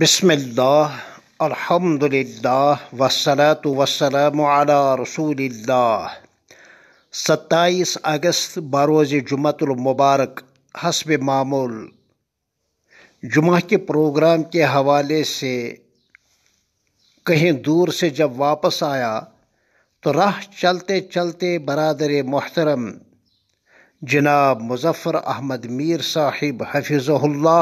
बिसमिल्लाह अल्हम्दुलिल्लाह वसलात वसलाम अला रसूलिल्लाह सत्ताईस अगस्त बरोज़ जुमतुलमबारक हसब मामूल जुमा के प्रोग्राम के हवाले से कहीं दूर से जब वापस आया तो राह चलते चलते बरदर मोहतरम जनाब मुजफ़र अहमद मीर साहिब हफिज़ल्ला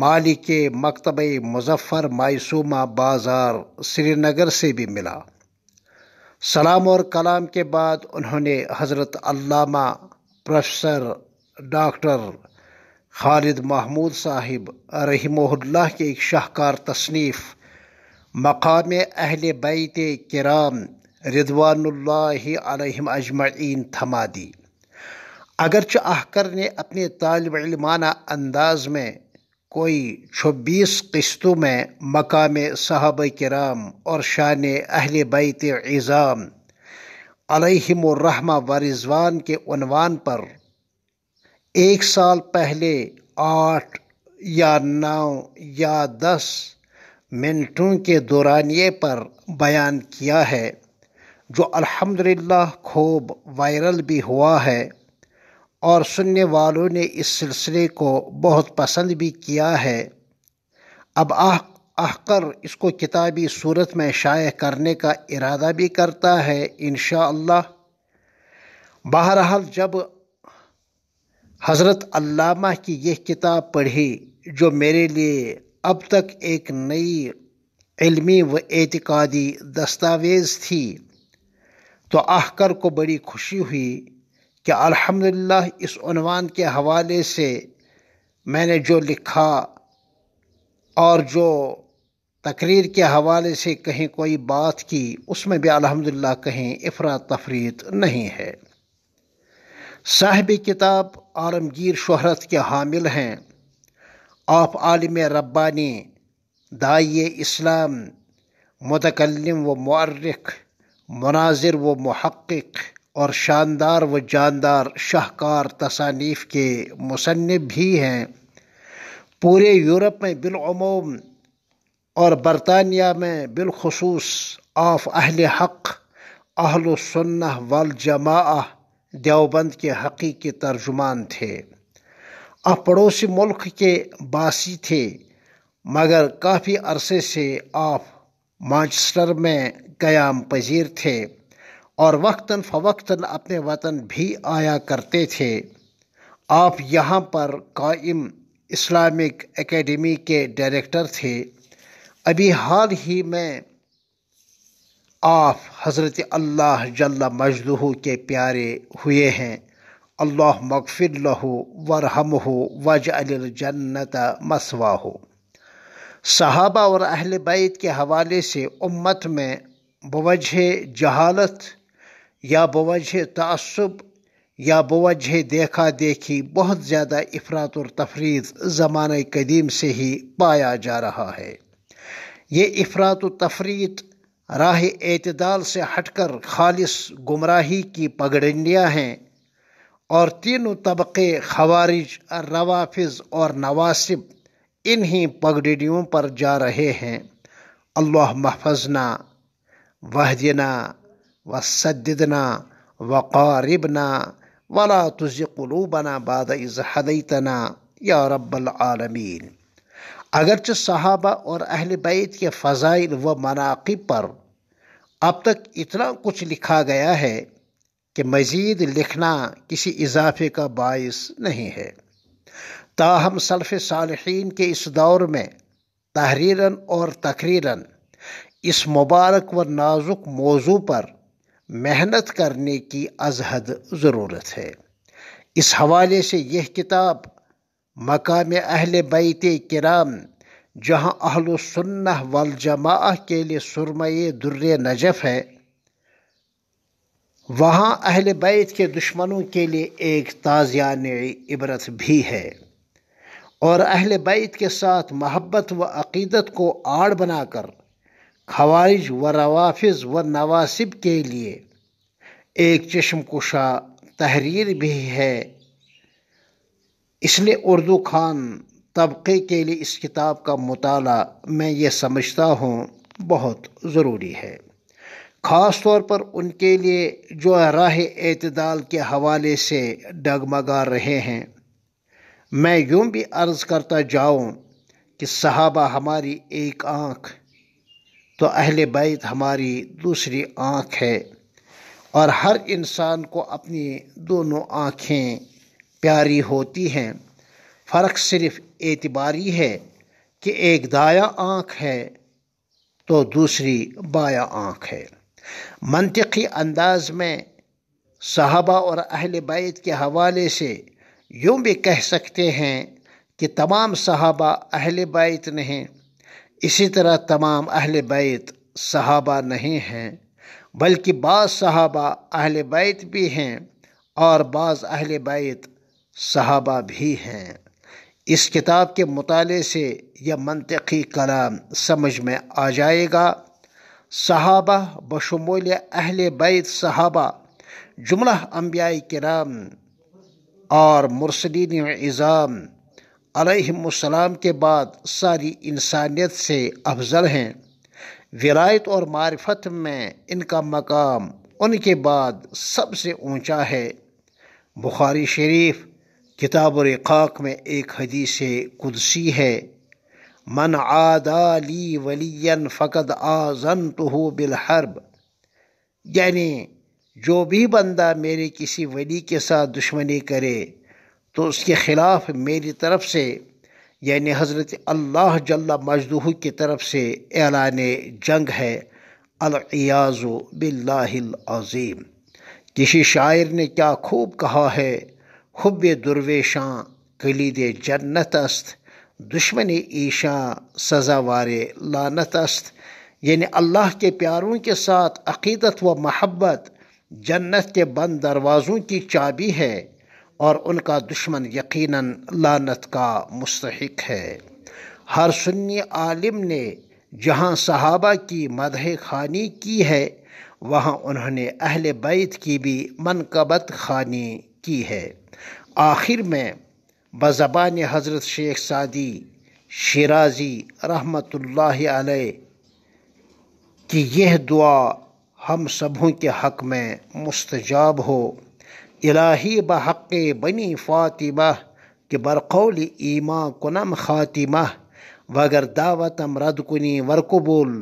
मालिक मकतब मुजफ़र मायसूमा बाज़ार श्रीनगर से भी मिला सलाम और कलाम के बाद उन्होंने हज़रत अल्लामा प्रोफेसर डॉक्टर खालिद महमूद साहिब रहीमल्ला के एक शाहकार तसनीफ़ मकाम अहल बैत कराम रिदवानल्लाम अजमीन थमा दी अगरच आहकर ने अपने तालब इलमाना अंदाज में कोई छब्बीस किस्तों में मकाम साहब कराम और शान अहल बैत एज़ाम अलहमरहमा व रिजवान के अनवान पर एक साल पहले आठ या नौ या दस मिनटों के दौरानिए पर बयान किया है जो अल्हम्दुलिल्लाह खूब वायरल भी हुआ है और सुनने वालों ने इस सिलसिले को बहुत पसंद भी किया है अब आह आहकर इसको किताबी सूरत में शाये करने का इरादा भी करता है इन बहरहाल जब हज़रत अल्लामा की यह किताब पढ़ी जो मेरे लिए अब तक एक नई इल्मी व एतिकादी दस्तावेज़ थी तो आहकर को बड़ी खुशी हुई कि अल्हम्दुलिल्लाह इस उनवान के हवाले से मैंने जो लिखा और जो तकरीर के हवाले से कहीं कोई बात की उसमें भी अल्हम्दुलिल्लाह कहीं इफरा तफरीत नहीं है साहिब किताब आलमगीर शहरत के हामिल हैं आप आलिम रब्बानी दाइय इस्लाम मतकलम व मर्रख मुनाजिर व महक़ और शानदार व जानदार शाहकार तसानीफ के मुसनब भी हैं पूरे यूरोप में बिलूम और बरतानिया में बिलखसूस आफ अहल हक़ अहलसन्ना सुन्ना जमा देवबंद के हकी तर्जुमान थे अब पड़ोसी मुल्क के बासी थे मगर काफ़ी अरसे से आप मानचस्टर में क़याम पजीर थे और वक्ता फ़वक्ता अपने वतन भी आया करते थे आप यहाँ पर कायम इस्लामिक एकेडमी के डायरेक्टर थे अभी हाल ही में आप हज़रत अल्लाह जल्ला मजदू के प्यारे हुए हैं अल्लाह मगफिर लहो वरहम हो वज अलजन्नत मसवा हो सहाबा और अहल बैत के हवाले से उम्मत में बवजह जहालत या बवजह तसब या बवजह देखा देखी बहुत ज़्यादा अफरात और तफरीज ज़माने कदीम से ही पाया जा रहा है ये अफरात तफरीत राह एतदाल से हटकर खालिस गुमराही की पगडंडियाँ हैं और तीनों तबक़े खवारिज रवाफिज और नवासिब इन्हीं पगड़ियों पर जा रहे हैं अल्लाह महफजना वहदना वसदना वक़ारबना वला तुज कलूबना बाद इज़ हदैतना या रब्बालमीन अगरच साहबा और अहल बैत के फ़जाइल व मनाक़ब पर अब तक इतना कुछ लिखा गया है कि मज़ीद लिखना किसी इजाफे का बायस नहीं है ताहम सल्फ़ सालहीन के इस दौर में तहरीरन और तकरीरन इस मुबारक व नाजुक मौजू पर मेहनत करने की अजहद ज़रूरत है इस हवाले से यह किताब मकाम अहल बैत कराम जहाँ अहल सुन्नह वल जमा के लिए सुरमय दुर्र नजफ है वहाँ अहल बैत के दुश्मनों के लिए एक ताज़ान इबरत भी है और अहल बैत के साथ महब्बत व अकीदत को आड़ बनाकर खवारिज व रवाफिज व नवासिब के लिए एक चश्म कुशा तहरीर भी है इसलिए उर्दू खान तबके के लिए इस किताब का मताल मैं ये समझता हूँ बहुत ज़रूरी है ख़ास तौर पर उनके लिए जो राह अतदाल के हवाले से डगमगा रहे हैं मैं यूँ भी अर्ज़ करता जाऊँ कि सहाबा हमारी एक आँख तो अहल बैत हमारी दूसरी आँख है और हर इंसान को अपनी दोनों आँखें प्यारी होती हैं फ़र्क सिर्फ एतबारी है कि एक दाया आँख है तो दूसरी बाया आँख है मनतकी अंदाज में साहबा और अहल बैत के हवाले से यूँ भी कह सकते हैं कि तमाम साहबा अहल बैत ने इसी तरह तमाम अहल बैत सहाबा नहीं हैं बल्कि बाज़ सहाबा अहल बैत भी हैं और बाज़ अहल बैत सहाबा भी हैं इस किताब के मुताले से यह मनतकी कलाम समझ में आ जाएगा सहाबा बशमूल अहल बैत सहाबा जुमला अम्बिया कराम और मुरसलिन इज़ाम अलैहिस्सलाम के बाद सारी इंसानियत से अफजल हैं विरायत और मारफत में इनका मकाम उनके बाद सबसे ऊंचा है बुखारी शरीफ किताब रिकाक में एक हदीस कुदसी है मन आदाली वलियन फ़कद आज़न तो बिलहरब यानी जो भी बंदा मेरे किसी वली के साथ दुश्मनी करे तो उसके ख़िलाफ़ मेरी तरफ़ से यानि हज़रत अल्लाह जल्ला मजदू की तरफ़ से एलान जंग है अलियाजो बिल्लाज़ीम किसी शायर ने क्या खूब कहा है हुब दुर्वेशां कलीद जन्नत अस्त दुश्मन ईशा सजावार लानत अस्त यानि अल्लाह के प्यारों के साथ अकीदत व महब्बत जन्नत के बंद दरवाज़ों की चाबी है और उनका दुश्मन यकीनन लानत का मुस्तक है हर सुन्नी आलिम ने जहाँ सहाबा की मदह खानी की है वहाँ उन्होंने अहल बैत की भी मनकबत खानी की है आखिर में बज़बान हज़रत शेख सादी शराजी रहमतुल्लाह अलैह कि यह दुआ हम सबों के हक़ में मुस्तजाब हो इलाही बहक़ बनी फ़ातिमा कि बरकौल ईमा कुनम ख़ातिमा वगर दावतम रद कुनी वरकबुल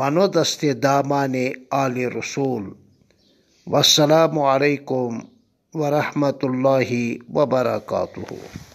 मनो दस्त दामान आल रसूल वसलम वरहमत ला वबरकू